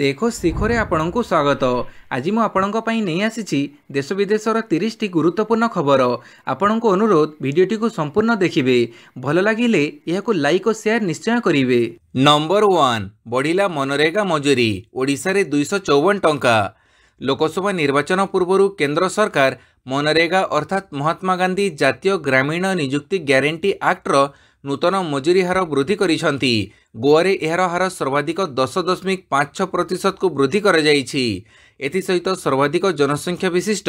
ଦେଖ ଶିଖରେ ଆପଣଙ୍କୁ ସ୍ୱାଗତ ଆଜି ମୁଁ ଆପଣଙ୍କ ପାଇଁ ନେଇ ଆସିଛି ଦେଶ ବିଦେଶର ତିରିଶଟି ଗୁରୁତ୍ୱପୂର୍ଣ୍ଣ ଖବର ଆପଣଙ୍କୁ ଅନୁରୋଧ ଭିଡ଼ିଓଟିକୁ ସମ୍ପୂର୍ଣ୍ଣ ଦେଖିବେ ଭଲ ଲାଗିଲେ ଏହାକୁ ଲାଇକ୍ ଓ ସେୟାର ନିଶ୍ଚୟ କରିବେ ନମ୍ବର ୱାନ୍ ବଢ଼ିଲା ମନରେଗା ମଜୁରୀ ଓଡ଼ିଶାରେ ଦୁଇଶହ ଚଉବନ ଟଙ୍କା ଲୋକସଭା ନିର୍ବାଚନ ପୂର୍ବରୁ କେନ୍ଦ୍ର ସରକାର ମନରେଗା ଅର୍ଥାତ୍ ମହାତ୍ମା ଗାନ୍ଧୀ ଜାତୀୟ ଗ୍ରାମୀଣ ନିଯୁକ୍ତି ଗ୍ୟାରେଣ୍ଟି ଆକ୍ଟର ନୂତନ ମଜୁରୀ ହାର ବୃଦ୍ଧି କରିଛନ୍ତି ଗୋଆରେ ଏହାର ହାର ସର୍ବାଧିକ ଦଶ ଦଶମିକ ପାଞ୍ଚ ଛଅ ପ୍ରତିଶତକୁ ବୃଦ୍ଧି କରାଯାଇଛି ଏଥିସହିତ ସର୍ବାଧିକ ଜନସଂଖ୍ୟା ବିଶିଷ୍ଟ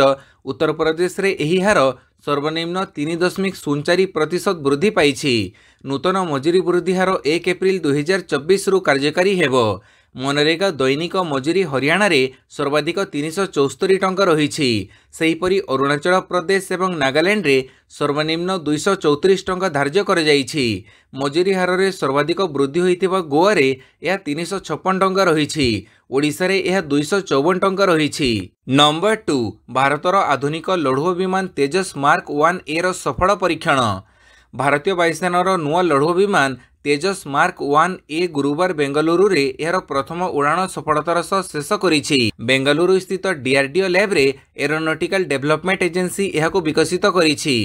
ଉତ୍ତରପ୍ରଦେଶରେ ଏହି ହାର ସର୍ବନିମ୍ନ ତିନି ଦଶମିକ ଶୂନ ଚାରି ପ୍ରତିଶତ ବୃଦ୍ଧି ପାଇଛି ନୂତନ ମଜୁରୀ ବୃଦ୍ଧି ହାର ଏକ ଏପ୍ରିଲ ଦୁଇହଜାର ଚବିଶରୁ କାର୍ଯ୍ୟକାରୀ ହେବ ମନରେଗା ଦୈନିକ ମଜୁରୀ ହରିୟାଣାରେ ସର୍ବାଧିକ ତିନିଶହ ଚଉସ୍ତରୀ ଟଙ୍କା ରହିଛି ସେହିପରି ଅରୁଣାଚଳ ପ୍ରଦେଶ ଏବଂ ନାଗାଲାଣ୍ଡରେ ସର୍ବନିମ୍ନ ଦୁଇଶହ ଚଉତିରିଶ ଟଙ୍କା ଧାର୍ଯ୍ୟ କରାଯାଇଛି ମଜୁରୀ ହାରରେ ସର୍ବାଧିକ ବୃଦ୍ଧି ହୋଇଥିବା ଗୋଆରେ ଏହା ତିନିଶହ ଛପନ ଟଙ୍କା ରହିଛି ଓଡ଼ିଶାରେ ଏହା ଦୁଇଶହ ଚଉବନ ଟଙ୍କା ରହିଛି ନମ୍ବର ଟୁ ଭାରତର ଆଧୁନିକ ଲଢୁଆ ବିମାନ ତେଜସ୍ ମାର୍କ ୱାନ୍ ଏର ସଫଳ ପରୀକ୍ଷଣ ଭାରତୀୟ ବାୟୁସେନାର ନୂଆ ଲଢୁଆ ବିମାନ তেজস মার্ক ওয়াନ୍ ଏ ଗୁରୁବାର ବେଙ୍ଗାଲୁରୁରେ ଏହାର ପ୍ରଥମ ଉଡ଼ାଣ ସଫଳତାର ସହ ଶେଷ କରିଛି ବେଙ୍ଗାଲୁରୁ ସ୍ଥିତ ଡିଆର୍ଡିଓ ଲ୍ୟାବ୍ରେ ଏରୋନଟିକାଲ ଡେଭଲପମେଣ୍ଟ ଏଜେନ୍ସି ଏହାକୁ ବିକଶିତ କରିଛି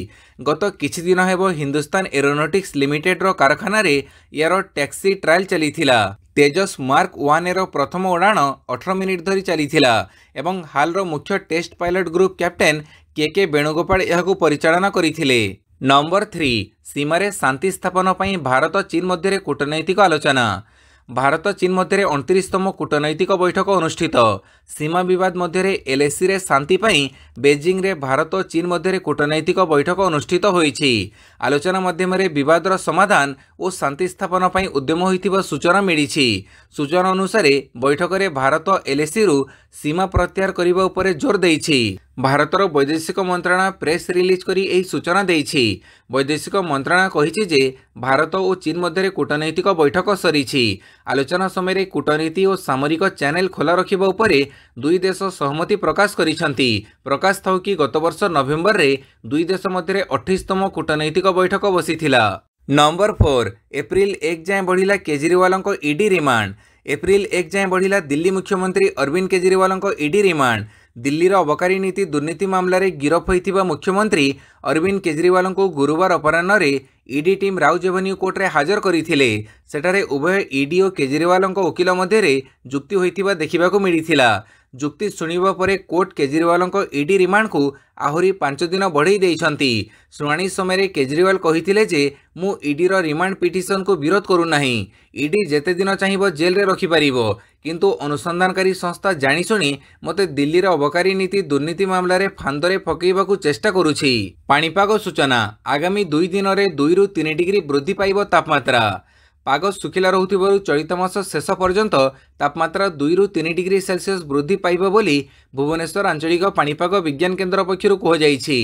ଗତ କିଛି ଦିନ ହେବ ହିନ୍ଦୁସ୍ତାନ ଏରୋନଟିକ୍ସ ଲିମିଟେଡ୍ର କାରଖାନାରେ ଏହାର ଟ୍ୟାକ୍ସି ଟ୍ରାଏଲ୍ ଚାଲିଥିଲା ତେଜସ୍ ମାର୍କ ୱାନ୍ଏର ପ୍ରଥମ ଉଡ଼ାଣ ଅଠର ମିନିଟ୍ ଧରି ଚାଲିଥିଲା ଏବଂ ହାଲ୍ର ମୁଖ୍ୟ test pilot group captain K K Venugopal ଏହାକୁ ପରିଚାଳନା କରିଥିଲେ ନମ୍ବର ଥ୍ରୀ ସୀମାରେ ଶାନ୍ତି ସ୍ଥାପନ ପାଇଁ ଭାରତ ଚୀନ୍ ମଧ୍ୟରେ କୂଟନୈତିକ ଆଲୋଚନା ଭାରତ ଚୀନ୍ ମଧ୍ୟରେ ଅଣତିରିଶତମ କୂଟନୈତିକ ବୈଠକ ଅନୁଷ୍ଠିତ ସୀମା ବିବାଦ ମଧ୍ୟରେ ଏଲ୍ଏସିରେ ଶାନ୍ତି ପାଇଁ ବେଜିଂରେ ଭାରତ ଓ ଚୀନ୍ ମଧ୍ୟରେ କୂଟନୈତିକ ବୈଠକ ଅନୁଷ୍ଠିତ ହୋଇଛି ଆଲୋଚନା ମାଧ୍ୟମରେ ବିବାଦର ସମାଧାନ ଓ ଶାନ୍ତି ସ୍ଥାପନ ପାଇଁ ଉଦ୍ୟମ ହୋଇଥିବା ସୂଚନା ମିଳିଛି ସୂଚନା ଅନୁସାରେ ବୈଠକରେ ଭାରତ ଏଲ୍ଏସିରୁ ସୀମା ପ୍ରତ୍ୟାହାର କରିବା ଉପରେ ଜୋର ଦେଇଛି ଭାରତର ବୈଦେଶିକ ମନ୍ତ୍ରଣାଳୟ ପ୍ରେସ୍ ରିଲିଜ୍ କରି ଏହି ସୂଚନା ଦେଇଛି ବୈଦେଶିକ ମନ୍ତ୍ରଣାଳୟ କହିଛି ଯେ ଭାରତ ଓ ଚୀନ୍ ମଧ୍ୟରେ କୂଟନୈତିକ ବୈଠକ ସରିଛି ଆଲୋଚନା ସମୟରେ କୂଟନୀତି ଓ ସାମରିକ ଚ୍ୟାନେଲ୍ ଖୋଲା ରଖିବା ଉପରେ ଦୁଇ ଦେଶ ସହମତି ପ୍ରକାଶ କରିଛନ୍ତି ପ୍ରକାଶ ଥାଉ କି ଗତବର୍ଷ ନଭେମ୍ବରରେ ଦୁଇ ଦେଶ ମଧ୍ୟରେ ଅଠେଇଶତମ କୂଟନୈତିକ ବୈଠକ ବସିଥିଲା ନମ୍ବର ଫୋର୍ ଏପ୍ରିଲ୍ ଏକ ଯାଏଁ ବଢ଼ିଲା କେଜରିୱାଲଙ୍କ ଇଡି ରିମାଣ୍ଡ ଏପ୍ରିଲ୍ ଏକ ଯାଏଁ ବଢ଼ିଲା ଦିଲ୍ଲୀ ମୁଖ୍ୟମନ୍ତ୍ରୀ ଅରବିନ୍ଦ କେଜରିୱାଲଙ୍କ ଇଡି ରିମାଣ୍ଡ ଦିଲ୍ଲୀର ଅବକାରୀ ନୀତି ଦୁର୍ନୀତି ମାମଲାରେ ଗିରଫ ହୋଇଥିବା ମୁଖ୍ୟମନ୍ତ୍ରୀ ଅରବିନ୍ଦ କେଜରିୱାଲଙ୍କୁ ଗୁରୁବାର ଅପରାହ୍ନରେ ଇଡି ଟିମ୍ ରାଉଜ ଏଭେନ୍ୟୁ କୋର୍ଟରେ ହାଜର କରିଥିଲେ ସେଠାରେ ଉଭୟ ଇଡି ଓ କେଜରିୱାଲଙ୍କ ଓକିଲ ମଧ୍ୟରେ ଯୁକ୍ତି ହୋଇଥିବା ଦେଖିବାକୁ ମିଳିଥିଲା ଯୁକ୍ତି ଶୁଣିବା ପରେ କୋର୍ଟ କେଜରିୱାଲଙ୍କ ଇଡି ରିମାଣ୍ଡକୁ ଆହୁରି ପାଞ୍ଚ ଦିନ ବଢ଼େଇ ଦେଇଛନ୍ତି ଶୁଣାଣି ସମୟରେ କେଜରିୱାଲ କହିଥିଲେ ଯେ ମୁଁ ଇଡିର ରିମାଣ୍ଡ ପିଟିସନକୁ ବିରୋଧ କରୁନାହିଁ ଇଡି ଯେତେ ଦିନ ଚାହିଁବ ଜେଲ୍ରେ ରଖିପାରିବ କିନ୍ତୁ ଅନୁସନ୍ଧାନକାରୀ ସଂସ୍ଥା ଜାଣିଶୁଣି ମୋତେ ଦିଲ୍ଲୀର ଅବକାରୀ ନୀତି ଦୁର୍ନୀତି ମାମଲାରେ ଫାନ୍ଦରେ ପକାଇବାକୁ ଚେଷ୍ଟା କରୁଛି ପାଣିପାଗ ସୂଚନା ଆଗାମୀ ଦୁଇ ଦିନରେ ଦୁଇରୁ ତିନି ଡିଗ୍ରୀ ବୃଦ୍ଧି ପାଇବ ତାପମାତ୍ରା ପାଗ ଶୁଖିଲା ରହୁଥିବାରୁ ଚଳିତ ମାସ ଶେଷ ପର୍ଯ୍ୟନ୍ତ ତାପମାତ୍ରା ଦୁଇରୁ ତିନି ଡିଗ୍ରୀ ସେଲସିୟସ୍ ବୃଦ୍ଧି ପାଇବ ବୋଲି ଭୁବନେଶ୍ୱର ଆଞ୍ଚଳିକ ପାଣିପାଗ ବିଜ୍ଞାନ କେନ୍ଦ୍ର ପକ୍ଷରୁ କୁହାଯାଇଛି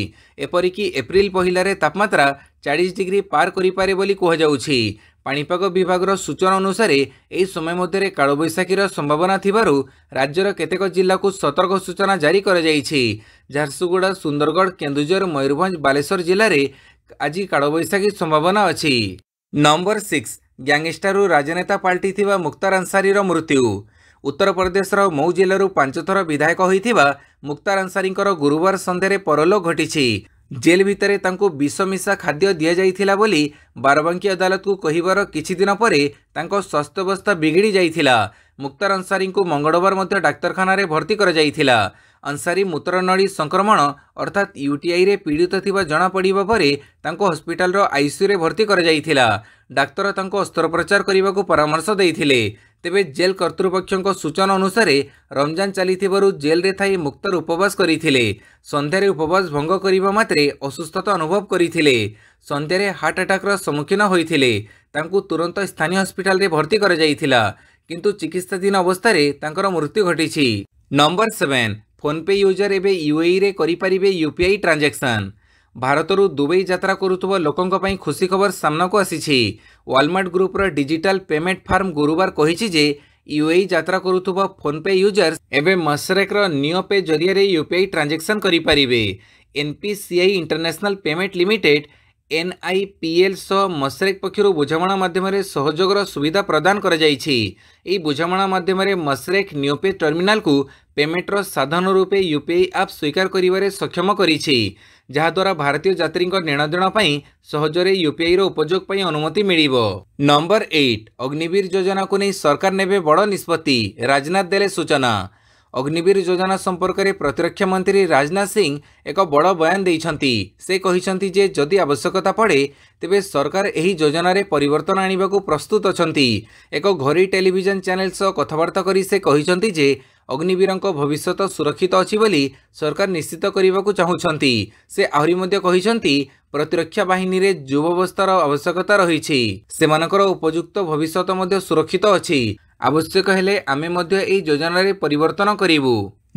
ଏପରିକି ଏପ୍ରିଲ ପହିଲାରେ ତାପମାତ୍ରା ଚାଳିଶ ଡିଗ୍ରୀ ପାର କରିପାରେ ବୋଲି କୁହାଯାଉଛି ପାଣିପାଗ ବିଭାଗର ସୂଚନା ଅନୁସାରେ ଏହି ସମୟ ମଧ୍ୟରେ କାଳବୈଶାଖୀର ସମ୍ଭାବନା ଥିବାରୁ ରାଜ୍ୟର କେତେକ ଜିଲ୍ଲାକୁ ସତର୍କ ସୂଚନା ଜାରି କରାଯାଇଛି ଝାରସୁଗୁଡ଼ା ସୁନ୍ଦରଗଡ଼ କେନ୍ଦୁଝର ମୟୂରଭଞ୍ଜ ବାଲେଶ୍ୱର ଜିଲ୍ଲାରେ ଆଜି କାଳବୈଶାଖୀ ସମ୍ଭାବନା ଅଛି ନମ୍ବର ସିକ୍ସ ଗ୍ୟାଙ୍ଗଷ୍ଟାରରୁ ରାଜନେତା ପାଲଟିଥିବା ମୁକ୍ତାର ଅନ୍ସାରୀର ମୃତ୍ୟୁ ଉତ୍ତରପ୍ରଦେଶର ମଉ ଜିଲ୍ଲାରୁ ପାଞ୍ଚଥର ବିଧାୟକ ହୋଇଥିବା ମୁକ୍ତାର ଅନ୍ସାରୀଙ୍କର ଗୁରୁବାର ସନ୍ଧ୍ୟାରେ ପରଲୋକ ଘଟିଛି ଜେଲ୍ ଭିତରେ ତାଙ୍କୁ ବିଷ ମିଶା ଖାଦ୍ୟ ଦିଆଯାଇଥିଲା ବୋଲି ବାରବାଙ୍କୀ ଅଦାଲତକୁ କହିବାର କିଛି ଦିନ ପରେ ତାଙ୍କ ସ୍ୱାସ୍ଥ୍ୟାବସ୍ଥା ବିଗିଡ଼ି ଯାଇଥିଲା ମୁକ୍ତାର ଅନ୍ସାରୀଙ୍କୁ ମଙ୍ଗଳବାର ମଧ୍ୟ ଡାକ୍ତରଖାନାରେ ଭର୍ତ୍ତି କରାଯାଇଥିଲା ଅନ୍ସାରୀ ମୂତ୍ରନଳୀ ସଂକ୍ରମଣ ଅର୍ଥାତ୍ ୟୁଟିଆଇରେ ପୀଡ଼ିତ ଥିବା ଜଣାପଡ଼ିବା ପରେ ତାଙ୍କୁ ହସ୍ପିଟାଲର ଆଇସିୟୁରେ ଭର୍ତ୍ତି କରାଯାଇଥିଲା ଡାକ୍ତର ତାଙ୍କୁ ଅସ୍ତ୍ରୋପ୍ରଚାର କରିବାକୁ ପରାମର୍ଶ ଦେଇଥିଲେ ତେବେ ଜେଲ୍ କର୍ତ୍ତୃପକ୍ଷଙ୍କ ସୂଚନା ଅନୁସାରେ ରମଜାନ ଚାଲିଥିବାରୁ ଜେଲ୍ରେ ଥାଇ ମୁକ୍ତରେ ଉପବାସ କରିଥିଲେ ସନ୍ଧ୍ୟାରେ ଉପବାସ ଭଙ୍ଗ କରିବା ମାତ୍ରେ ଅସୁସ୍ଥତା ଅନୁଭବ କରିଥିଲେ ସନ୍ଧ୍ୟାରେ ହାର୍ଟ ଆଟାକ୍ର ସମ୍ମୁଖୀନ ହୋଇଥିଲେ ତାଙ୍କୁ ତୁରନ୍ତ ସ୍ଥାନୀୟ ହସ୍ପିଟାଲରେ ଭର୍ତ୍ତି କରାଯାଇଥିଲା କିନ୍ତୁ ଚିକିତ୍ସାଧୀନ ଅବସ୍ଥାରେ ତାଙ୍କର ମୃତ୍ୟୁ ଘଟିଛି ନମ୍ବର ସେଭେନ୍ ଫୋନ୍ପେ ୟୁଜର୍ ଏବେ ୟୁଏଇରେ କରିପାରିବେ ୟୁପିଆଇ ଟ୍ରାଞ୍ଜାକ୍ସନ୍ ଭାରତରୁ ଦୁବାଇ ଯାତ୍ରା କରୁଥିବା ଲୋକଙ୍କ ପାଇଁ ଖୁସି ଖବର ସାମ୍ନାକୁ ଆସିଛି ୱାଲମାର୍ଟ ଗ୍ରୁପ୍ର ଡିଜିଟାଲ ପେମେଣ୍ଟ ଫାର୍ମ ଗୁରୁବାର କହିଛି ଯେ ୟୁଏଇ ଯାତ୍ରା କରୁଥିବା ଫୋନ୍ପେ ୟୁଜର୍ସ ଏବେ ମସରେକର ନିଓ ପେ ଜରିଆରେ ୟୁପିଆଇ ଟ୍ରାଞ୍ଜାକ୍ସନ୍ କରିପାରିବେ NPCI international payment limited N I P L ସହ ମସରେକ୍ ପକ୍ଷରୁ ବୁଝାମଣା ମାଧ୍ୟମରେ ସହଯୋଗର ସୁବିଧା ପ୍ରଦାନ କରାଯାଇଛି ଏହି ବୁଝାମଣା ମାଧ୍ୟମରେ ମସରେକ୍ ନିଓପେ ଟର୍ମିନାଲକୁ ପେମେଣ୍ଟର ସାଧନ ରୂପେ ୟୁ ପି ଆଇ ଆପ୍ ସ୍ୱୀକାର କରିବାରେ ସକ୍ଷମ କରିଛି ଯାହାଦ୍ୱାରା ଭାରତୀୟ ଯାତ୍ରୀଙ୍କ ନେଣଦେଣ ପାଇଁ ସହଜରେ ୟୁପିଆଇର ଉପଯୋଗ ପାଇଁ ଅନୁମତି ମିଳିବ ନମ୍ବର ଏଇଟ୍ ଅଗ୍ନିବୀର ଯୋଜନାକୁ ନେଇ ସରକାର ନେବେ ବଡ଼ ନିଷ୍ପତ୍ତି ରାଜନାଥ ଦେଲେ ସୂଚନା ଅଗ୍ନିବୀର ଯୋଜନା ସମ୍ପର୍କରେ ପ୍ରତିରକ୍ଷା ମନ୍ତ୍ରୀ ରାଜନାଥ ସିଂ ଏକ ବଡ଼ ବୟାନ ଦେଇଛନ୍ତି ସେ କହିଛନ୍ତି ଯେ ଯଦି ଆବଶ୍ୟକତା ପଡ଼େ ତେବେ ସରକାର ଏହି ଯୋଜନାରେ ପରିବର୍ତ୍ତନ ଆଣିବାକୁ ପ୍ରସ୍ତୁତ ଅଛନ୍ତି ଏକ ଘରୋଇ ଟେଲିଭିଜନ ଚ୍ୟାନେଲ ସହ କଥାବାର୍ତ୍ତା କରି ସେ କହିଛନ୍ତି ଯେ ଅଗ୍ନିବୀରଙ୍କ ଭବିଷ୍ୟତ ସୁରକ୍ଷିତ ଅଛି ବୋଲି ସରକାର ନିଶ୍ଚିତ କରିବାକୁ ଚାହୁଁଛନ୍ତି ସେ ଆହୁରି ମଧ୍ୟ କହିଛନ୍ତି ପ୍ରତିରକ୍ଷା ବାହିନୀରେ ଯୁବବସ୍ଥାର ଆବଶ୍ୟକତା ରହିଛି ସେମାନଙ୍କର ଉପଯୁକ୍ତ ଭବିଷ୍ୟତ ମଧ୍ୟ ସୁରକ୍ଷିତ ଅଛି ଆବଶ୍ୟକ ହେଲେ ଆମେ ମଧ୍ୟ ଏହି ଯୋଜନାରେ ପରିବର୍ତ୍ତନ କରିବୁ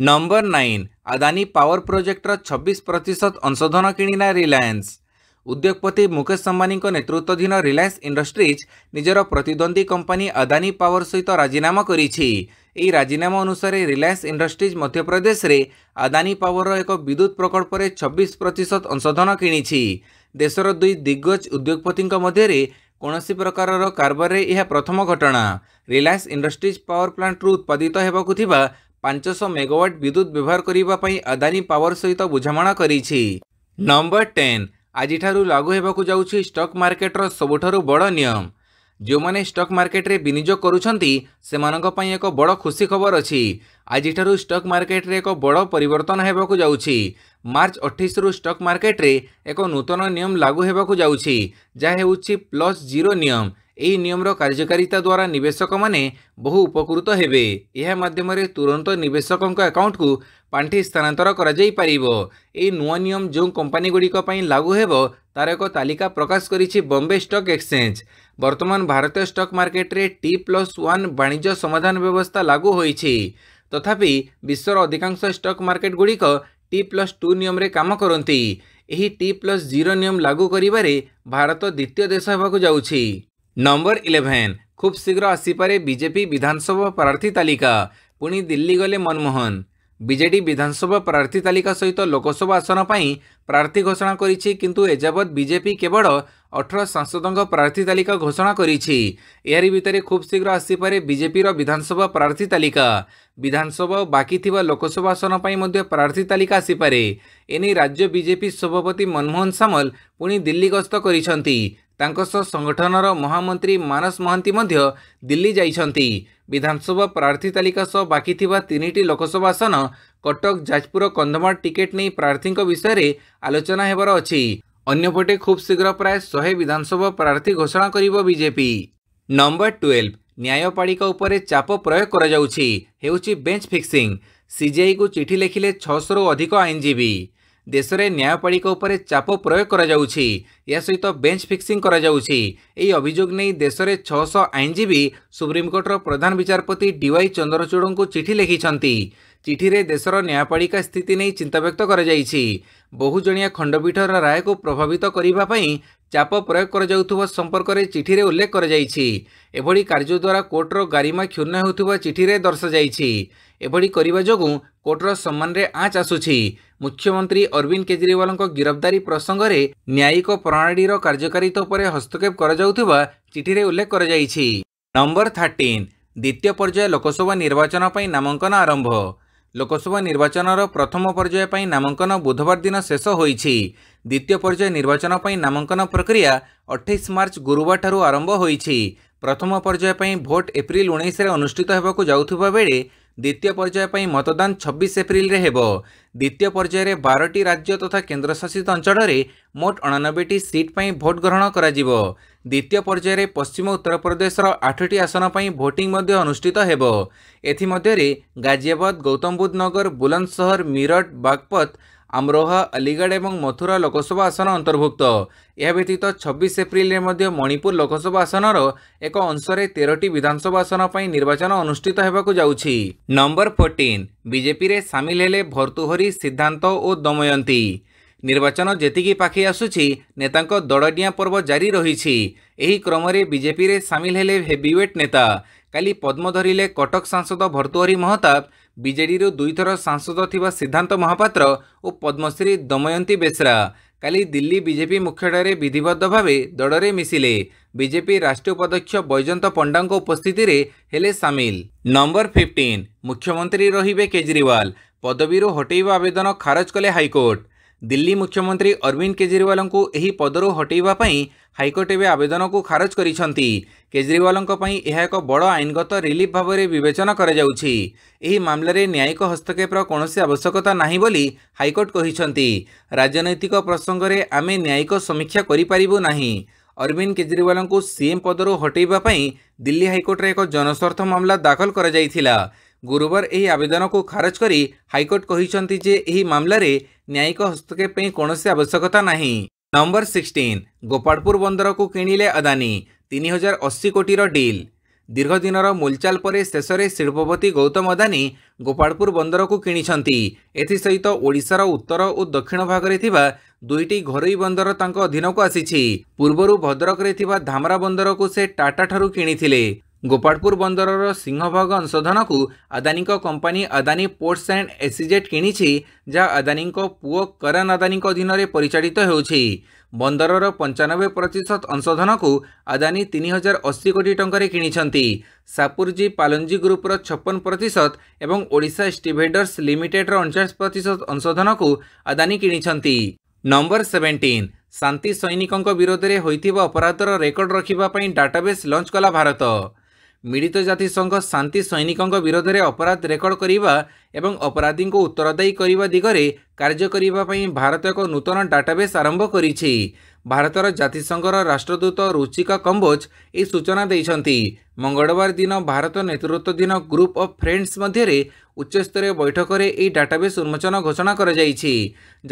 ନମ୍ବର ନାଇନ୍ ଆଦାନୀ ପାୱାର ପ୍ରୋଜେକ୍ଟର ଛବିଶ ପ୍ରତିଶତ ଅଂଶଧନ କିଣିଲା ରିଲାଏନ୍ସ ଉଦ୍ୟୋଗପତି ମୁକେଶ ଅମ୍ବାନୀଙ୍କ ନେତୃତ୍ୱାଧୀନ ରିଲାଏନ୍ସ ଇଣ୍ଡଷ୍ଟ୍ରିଜ୍ ନିଜର ପ୍ରତିଦ୍ୱନ୍ଦ୍ୱୀ କମ୍ପାନୀ ଆଦାନୀ ପାୱାର ସହିତ ରାଜିନାମା କରିଛି ଏହି ରାଜିନାମା ଅନୁସାରେ ରିଲାଏନ୍ସ ଇଣ୍ଡଷ୍ଟ୍ରିଜ୍ ମଧ୍ୟପ୍ରଦେଶରେ ଆଦାନୀ ପାୱାରର ଏକ ବିଦ୍ୟୁତ୍ ପ୍ରକଳ୍ପରେ ଛବିଶ ପ୍ରତିଶତ ଅଂଶଧନ କିଣିଛି ଦେଶର ଦୁଇ ଦିଗ୍ଗଜ ଉଦ୍ୟୋଗପତିଙ୍କ ମଧ୍ୟରେ କୌଣସି ପ୍ରକାରର କାରବାରରେ ଏହା ପ୍ରଥମ ଘଟଣା ରିଲାଏନ୍ସ ଇଣ୍ଡଷ୍ଟ୍ରିଜ୍ ପାୱାର ପ୍ଲାଣ୍ଟରୁ ଉତ୍ପାଦିତ ହେବାକୁ ଥିବା ପାଞ୍ଚଶହ ମେଗାୱାଟ୍ ବିଦ୍ୟୁତ୍ ବ୍ୟବହାର କରିବା ପାଇଁ ଅଦାନୀ ପାୱାର ସହିତ ବୁଝାମଣା କରିଛି ନମ୍ବର ଟେନ୍ ଆଜିଠାରୁ ଲାଗୁ ହେବାକୁ ଯାଉଛି ଷ୍ଟକ୍ ମାର୍କେଟର ସବୁଠାରୁ ବଡ଼ ନିୟମ ଯେଉଁମାନେ ଷ୍ଟକ୍ ମାର୍କେଟରେ ବିନିଯୋଗ କରୁଛନ୍ତି ସେମାନଙ୍କ ପାଇଁ ଏକ ବଡ଼ ଖୁସି ଖବର ଅଛି ଆଜିଠାରୁ ଷ୍ଟକ୍ ମାର୍କେଟରେ ଏକ ବଡ଼ ପରିବର୍ତ୍ତନ ହେବାକୁ ଯାଉଛି ମାର୍ଚ୍ଚ ଅଠେଇଶରୁ ଷ୍ଟକ୍ ମାର୍କେଟରେ ଏକ ନୂତନ ନିୟମ ଲାଗୁ ହେବାକୁ ଯାଉଛି ଯାହା ହେଉଛି ପ୍ଲସ୍ ଜିରୋ ନିୟମ ଏହି ନିୟମର କାର୍ଯ୍ୟକାରିତା ଦ୍ୱାରା ନିବେଶକମାନେ ବହୁ ଉପକୃତ ହେବେ ଏହା ମାଧ୍ୟମରେ ତୁରନ୍ତ ନିବେଶକଙ୍କ ଆକାଉଣ୍ଟକୁ ପାଣ୍ଠି ସ୍ଥାନାନ୍ତର କରାଯାଇପାରିବ ଏହି ନୂଆ ନିୟମ ଯେଉଁ କମ୍ପାନୀଗୁଡ଼ିକ ପାଇଁ ଲାଗୁ ହେବ ତାର ଏକ ତାଲିକା ପ୍ରକାଶ କରିଛି ବମ୍ବେ ଷ୍ଟକ୍ ଏକ୍ସଚେଞ୍ଜ ବର୍ତ୍ତମାନ ଭାରତୀୟ ଷ୍ଟକ୍ ମାର୍କେଟରେ ଟି ପ୍ଲସ୍ ୱାନ୍ ବାଣିଜ୍ୟ ସମାଧାନ ବ୍ୟବସ୍ଥା ଲାଗୁ ହୋଇଛି ତଥାପି ବିଶ୍ୱର ଅଧିକାଂଶ ଷ୍ଟକ୍ ମାର୍କେଟଗୁଡ଼ିକ ଟି ପ୍ଲସ୍ ଟୁ ନିୟମରେ କାମ କରନ୍ତି ଏହି ଟି ପ୍ଲସ୍ ଜିରୋ ନିୟମ ଲାଗୁ କରିବାରେ ଭାରତ ଦ୍ୱିତୀୟ ଦେଶ ହେବାକୁ ଯାଉଛି ନମ୍ବର ଇଲେଭେନ୍ ଖୁବ୍ ଶୀଘ୍ର ଆସିପାରେ ବିଜେପି ବିଧାନସଭା ପ୍ରାର୍ଥୀ ତାଲିକା ପୁଣି ଦିଲ୍ଲୀ ଗଲେ ମନମୋହନ ବିଜେଡି ବିଧାନସଭା ପ୍ରାର୍ଥୀ ତାଲିକା ସହିତ ଲୋକସଭା ଆସନ ପାଇଁ ପ୍ରାର୍ଥୀ ଘୋଷଣା କରିଛି କିନ୍ତୁ ଏଯାବତ୍ ବିଜେପି କେବଳ ଅଠର ସାଂସଦଙ୍କ ପ୍ରାର୍ଥୀ ତାଲିକା ଘୋଷଣା କରିଛି ଏହାରି ଭିତରେ ଖୁବ୍ ଶୀଘ୍ର ଆସିପାରେ ବିଜେପିର ବିଧାନସଭା ପ୍ରାର୍ଥୀ ତାଲିକା ବିଧାନସଭା ଓ ବାକି ଥିବା ଲୋକସଭା ଆସନ ପାଇଁ ମଧ୍ୟ ପ୍ରାର୍ଥୀ ତାଲିକା ଆସିପାରେ ଏନେଇ ରାଜ୍ୟ ବିଜେପି ସଭାପତି ମନମୋହନ ସାମଲ ପୁଣି ଦିଲ୍ଲୀ ଗସ୍ତ କରିଛନ୍ତି ତାଙ୍କ ସହ ସଂଗଠନର ମହାମନ୍ତ୍ରୀ ମାନସ ମହାନ୍ତି ମଧ୍ୟ ଦିଲ୍ଲୀ ଯାଇଛନ୍ତି ବିଧାନସଭା ପ୍ରାର୍ଥୀ ତାଲିକା ସହ ବାକି ଥିବା ତିନିଟି ଲୋକସଭା ଆସନ କଟକ ଯାଜପୁର କନ୍ଧମାଳ ଟିକେଟ୍ ନେଇ ପ୍ରାର୍ଥୀଙ୍କ ବିଷୟରେ ଆଲୋଚନା ହେବାର ଅଛି ଅନ୍ୟପଟେ ଖୁବ୍ ଶୀଘ୍ର ପ୍ରାୟ ଶହେ ବିଧାନସଭା ପ୍ରାର୍ଥୀ ଘୋଷଣା କରିବ ବିଜେପି ନମ୍ବର ଟୁଏଲ୍ଭ ନ୍ୟାୟପାଳିକା ଉପରେ ଚାପ ପ୍ରୟୋଗ କରାଯାଉଛି ହେଉଛି ବେଞ୍ଚ ଫିକ୍ସିଂ ସିଜେଆଇକୁ ଚିଠି ଲେଖିଲେ ଛଅଶହରୁ ଅଧିକ ଆଇନଜୀବୀ ଦେଶରେ ନ୍ୟାୟପାଳିକା ଉପରେ ଚାପ ପ୍ରୟୋଗ କରାଯାଉଛି ଏହା ସହିତ ବେଞ୍ଚ ଫିକ୍ସିଂ କରାଯାଉଛି ଏହି ଅଭିଯୋଗ ନେଇ ଦେଶରେ ଛଅଶହ ଆଇନଜୀବୀ ସୁପ୍ରିମକୋର୍ଟର ପ୍ରଧାନ ବିଚାରପତି ଡିୱାଇ ଚନ୍ଦ୍ରଚୂଡ଼ଙ୍କୁ ଚିଠି ଲେଖିଛନ୍ତି ଚିଠିରେ ଦେଶର ନ୍ୟାୟପାଳିକା ସ୍ଥିତି ନେଇ ଚିନ୍ତାବ୍ୟକ୍ତ କରାଯାଇଛି ବହୁଜଣିଆ ଖଣ୍ଡପୀଠର ରାୟକୁ ପ୍ରଭାବିତ କରିବା ପାଇଁ ଚାପ ପ୍ରୟୋଗ କରାଯାଉଥିବା ସମ୍ପର୍କରେ ଚିଠିରେ ଉଲ୍ଲେଖ କରାଯାଇଛି ଏଭଳି କାର୍ଯ୍ୟ ଦ୍ୱାରା କୋର୍ଟର ଗାରିମା କ୍ଷୁର୍ଣ୍ଣ ହେଉଥିବା ଚିଠିରେ ଦର୍ଶାଯାଇଛି ଏଭଳି କରିବା ଯୋଗୁଁ କୋର୍ଟର ସମ୍ମାନରେ ଆଞ୍ଚ ଆସୁଛି ମୁଖ୍ୟମନ୍ତ୍ରୀ ଅରବିନ୍ଦ କେଜରିୱାଲଙ୍କ ଗିରଫଦାରୀ ପ୍ରସଙ୍ଗରେ ନ୍ୟାୟିକ ପ୍ରଣାଳୀର କାର୍ଯ୍ୟକାରିତା ଉପରେ ହସ୍ତକ୍ଷେପ କରାଯାଉଥିବା ଚିଠିରେ ଉଲ୍ଲେଖ କରାଯାଇଛି ନମ୍ବର ଥାର୍ଟିନ୍ ଦ୍ୱିତୀୟ ପର୍ଯ୍ୟାୟ ଲୋକସଭା ନିର୍ବାଚନ ପାଇଁ ନାମାଙ୍କନ ଆରମ୍ଭ ଲୋକସଭା ନିର୍ବାଚନର ପ୍ରଥମ ପର୍ଯ୍ୟାୟ ପାଇଁ ନାମାଙ୍କନ ବୁଧବାର ଦିନ ଶେଷ ହୋଇଛି ଦ୍ୱିତୀୟ ପର୍ଯ୍ୟାୟ ନିର୍ବାଚନ ପାଇଁ ନାମାଙ୍କନ ପ୍ରକ୍ରିୟା ଅଠେଇଶ ମାର୍ଚ୍ଚ ଗୁରୁବାରଠାରୁ ଆରମ୍ଭ ହୋଇଛି ପ୍ରଥମ ପର୍ଯ୍ୟାୟ ପାଇଁ ଭୋଟ୍ ଏପ୍ରିଲ ଉଣେଇଶରେ ଅନୁଷ୍ଠିତ ହେବାକୁ ଯାଉଥିବା ବେଳେ ଦ୍ୱିତୀୟ ପର୍ଯ୍ୟାୟ ପାଇଁ ମତଦାନ ଛବିଶ ଏପ୍ରିଲରେ ହେବ ଦ୍ୱିତୀୟ ପର୍ଯ୍ୟାୟରେ ବାରଟି ରାଜ୍ୟ ତଥା କେନ୍ଦ୍ରଶାସିତ ଅଞ୍ଚଳରେ ମୋଟ ଅଣାନବେଟି ସିଟ୍ ପାଇଁ ଭୋଟ ଗ୍ରହଣ କରାଯିବ ଦ୍ୱିତୀୟ ପର୍ଯ୍ୟାୟରେ ପଶ୍ଚିମ ଉତ୍ତରପ୍ରଦେଶର ଆଠଟି ଆସନ ପାଇଁ ଭୋଟିଂ ମଧ୍ୟ ଅନୁଷ୍ଠିତ ହେବ ଏଥିମଧ୍ୟରେ ଗାଜିଆବାଦ ଗୌତମବୁଦ୍ଧ ନଗର ବୁଲନ୍ଦସହର ମିରଟ ବାଗପଥ আমরোহা আলিগড় এবং মথুরা লোকসভা আসন অন্তর্ভুক্ত ଏହା ବ୍ୟତୀତ ଛବିଶ ଏପ୍ରିଲରେ ମଧ୍ୟ ମଣିପୁର ଲୋକସଭା ଆସନର ଏକ ଅଂଶରେ ତେରଟି ବିଧାନସଭା ଆସନ ପାଇଁ ନିର୍ବାଚନ ଅନୁଷ୍ଠିତ ହେବାକୁ ଯାଉଛି ନମ୍ବର ଫୋର୍ଟିନ୍ ବିଜେପିରେ ସାମିଲ ହେଲେ ଭର୍ତ୍ତୁହରି ସିଦ୍ଧାନ୍ତ ଓ ଦମୟନ୍ତୀ ନିର୍ବାଚନ ଯେତିକି ପାଖେଇ ଆସୁଛି ନେତାଙ୍କ ଦଡ଼ଡିଆଁ ପର୍ବ ଜାରି ରହିଛି ଏହି କ୍ରମରେ ବିଜେପିରେ ସାମିଲ ହେଲେ ହେଭିୱେଟ୍ ନେତା କାଲି ପଦ୍ମ ଧରିଲେ କଟକ ସାଂସଦ ଭର୍ତ୍ତୁହରି ମହତାବ ବିଜେଡ଼ିରୁ ଦୁଇଥର ସାଂସଦ ଥିବା ସିଦ୍ଧାନ୍ତ ମହାପାତ୍ର ଓ ପଦ୍ମଶ୍ରୀ ଦମୟନ୍ତୀ ବେଶ୍ରା କାଲି ଦିଲ୍ଲୀ ବିଜେପି ମୁଖ୍ୟାଳୟରେ ବିଧିବଦ୍ଧ ଭାବେ ଦଳରେ ମିଶିଲେ ବିଜେପି ରାଷ୍ଟ୍ରୀୟ ଉପାଧ୍ୟକ୍ଷ ବୈଜନ୍ତ ପଣ୍ଡାଙ୍କ ଉପସ୍ଥିତିରେ ହେଲେ ସାମିଲ ନମ୍ବର ଫିଫ୍ଟିନ୍ ମୁଖ୍ୟମନ୍ତ୍ରୀ ରହିବେ କେଜରିୱାଲ ପଦବୀରୁ ହଟେଇବା ଆବେଦନ ଖାରଜ କଲେ ହାଇକୋର୍ଟ ଦିଲ୍ଲୀ ମୁଖ୍ୟମନ୍ତ୍ରୀ ଅରବିନ୍ଦ କେଜରିୱାଲଙ୍କୁ ଏହି ପଦରୁ ହଟେଇବା ପାଇଁ ହାଇକୋର୍ଟ ଏବେ ଆବେଦନକୁ ଖାରଜ କରିଛନ୍ତି କେଜରିୱାଲଙ୍କ ପାଇଁ ଏହା ଏକ ବଡ଼ ଆଇନଗତ ରିଲିଫ୍ ଭାବରେ ବିବେଚନା କରାଯାଉଛି ଏହି ମାମଲାରେ ନ୍ୟାୟିକ ହସ୍ତକ୍ଷେପର କୌଣସି ଆବଶ୍ୟକତା ନାହିଁ ବୋଲି ହାଇକୋର୍ଟ କହିଛନ୍ତି ରାଜନୈତିକ ପ୍ରସଙ୍ଗରେ ଆମେ ନ୍ୟାୟିକ ସମୀକ୍ଷା କରିପାରିବୁ ନାହିଁ ଅରବିନ୍ଦ କେଜରିୱାଲଙ୍କୁ ସିଏମ୍ ପଦରୁ ହଟେଇବା ପାଇଁ ଦିଲ୍ଲୀ ହାଇକୋର୍ଟରେ ଏକ ଜନସ୍ୱାର୍ଥ ମାମଲା ଦାଖଲ କରାଯାଇଥିଲା ଗୁରୁବାର ଏହି ଆବେଦନକୁ ଖାରଜ କରି ହାଇକୋର୍ଟ କହିଛନ୍ତି ଯେ ଏହି ମାମଲାରେ ନ୍ୟାୟିକ ହସ୍ତକ୍ଷେପ ପାଇଁ କୌଣସି ଆବଶ୍ୟକତା ନାହିଁ ନମ୍ବର ସିକ୍ସଟିନ୍ ଗୋପାଳପୁର ବନ୍ଦରକୁ କିଣିଲେ ଅଦାନୀ ତିନି ହଜାର ଅଶୀ କୋଟିର ଡିଲ୍ ଦୀର୍ଘଦିନର ମୁଲଚାଲ ପରେ ଶେଷରେ ଶିଳ୍ପପତି ଗୌତମ ଅଦାନୀ ଗୋପାଳପୁର ବନ୍ଦରକୁ କିଣିଛନ୍ତି ଏଥିସହିତ ଓଡ଼ିଶାର ଉତ୍ତର ଓ ଦକ୍ଷିଣ ଭାଗରେ ଥିବା ଦୁଇଟି ଘରୋଇ ବନ୍ଦର ତାଙ୍କ ଅଧୀନକୁ ଆସିଛି ପୂର୍ବରୁ ଭଦ୍ରକରେ ଥିବା ଧାମରା ବନ୍ଦରକୁ ସେ ଟାଟାଠାରୁ କିଣିଥିଲେ ଗୋପାଳପୁର ବନ୍ଦରର ସିଂହଭାଗ ଅଂଶଧନକୁ ଅଦାନୀଙ୍କ company Adani ports and SEZ କିଣିଛି ଯାହା ଅଦାନୀଙ୍କ ପୁଅ କରନ୍ ଅଦାନୀଙ୍କ ଅଧୀନରେ ପରିଚାଳିତ ହେଉଛି ବନ୍ଦରର ପଞ୍ଚାନବେ ପ୍ରତିଶତ ଅଂଶଧନକୁ ଅଦାନୀ ତିନି ହଜାର ଅଶୀ କୋଟି ଟଙ୍କାରେ କିଣିଛନ୍ତି ସାପୁରଜି ପାଲଞ୍ଜି ଗ୍ରୁପ୍ର ଛପନ ପ୍ରତିଶତ ଏବଂ ଓଡ଼ିଶା ଷ୍ଟିଭେଡର୍ସ ଲିମିଟେଡ୍ର ଅଣଚାଶ ପ୍ରତିଶତ ଅଂଶଧନକୁ ଅଦାନୀ କିଣିଛନ୍ତି ନମ୍ବର ସେଭେଣ୍ଟିନ୍ ଶାନ୍ତି ସୈନିକଙ୍କ ବିରୋଧରେ ହୋଇଥିବା ଅପରାଧର ରେକର୍ଡ ରଖିବା ପାଇଁ ଡାଟାବେସ୍ ଲଞ୍ଚ କଲା ଭାରତ ମିଳିତ ଜାତିସଂଘ ଶାନ୍ତି ସୈନିକଙ୍କ ବିରୋଧରେ ଅପରାଧ ରେକର୍ଡ କରିବା ଏବଂ ଅପରାଧୀଙ୍କୁ ଉତ୍ତରଦାୟୀ କରିବା ଦିଗରେ କାର୍ଯ୍ୟ କରିବା ପାଇଁ ଭାରତ ଏକ ନୂତନ ଡାଟାବେସ୍ ଆରମ୍ଭ କରିଛି ଭାରତର ଜାତିସଂଘର ରାଷ୍ଟ୍ରଦୂତ ରୁଚିକା କମ୍ବୋଜ ଏହି ସୂଚନା ଦେଇଛନ୍ତି ମଙ୍ଗଳବାର ଦିନ ଭାରତ ନେତୃତ୍ୱାଧୀନ ଗ୍ରୁପ୍ ଅଫ୍ ଫ୍ରେଣ୍ଡସ୍ ମଧ୍ୟରେ ଉଚ୍ଚସ୍ତରୀୟ ବୈଠକରେ ଏହି ଡାଟାବେସ୍ ଉନ୍ମୋଚନ ଘୋଷଣା କରାଯାଇଛି